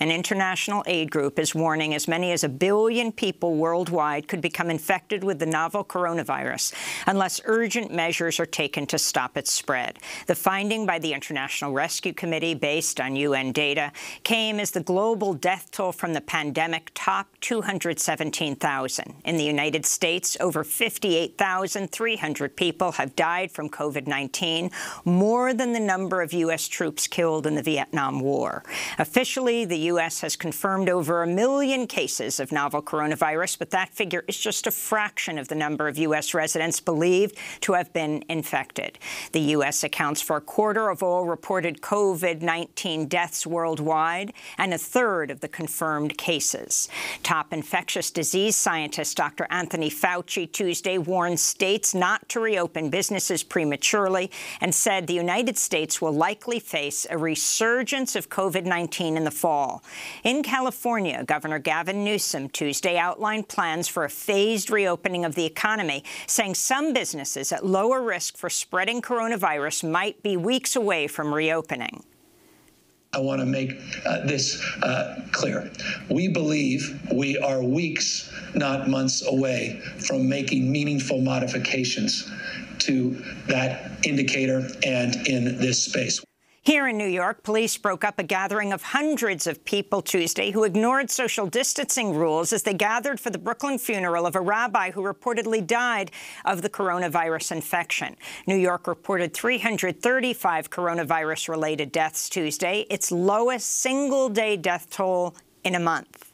An international aid group is warning as many as a billion people worldwide could become infected with the novel coronavirus unless urgent measures are taken to stop its spread. The finding by the International Rescue Committee, based on UN data, came as the global death toll from the pandemic topped 217,000. In the United States, over 58,300 people have died from COVID-19, more than the number of U.S. troops killed in the Vietnam War. Officially, the U.S. has confirmed over a million cases of novel coronavirus, but that figure is just a fraction of the number of U.S. residents believed to have been infected. The U.S. accounts for a quarter of all reported COVID-19 deaths worldwide and a third of the confirmed cases. Top infectious disease scientist Dr. Anthony Fauci Tuesday warned states not to reopen businesses prematurely and said the United States will likely face a resurgence of COVID-19 in the fall. In California, Governor Gavin Newsom Tuesday outlined plans for a phased reopening of the economy, saying some businesses at lower risk for spreading coronavirus might be weeks away from reopening. I want to make uh, this uh, clear. We believe we are weeks, not months away from making meaningful modifications to that indicator and in this space. Here in New York, police broke up a gathering of hundreds of people Tuesday who ignored social distancing rules as they gathered for the Brooklyn funeral of a rabbi who reportedly died of the coronavirus infection. New York reported 335 coronavirus related deaths Tuesday, its lowest single day death toll in a month.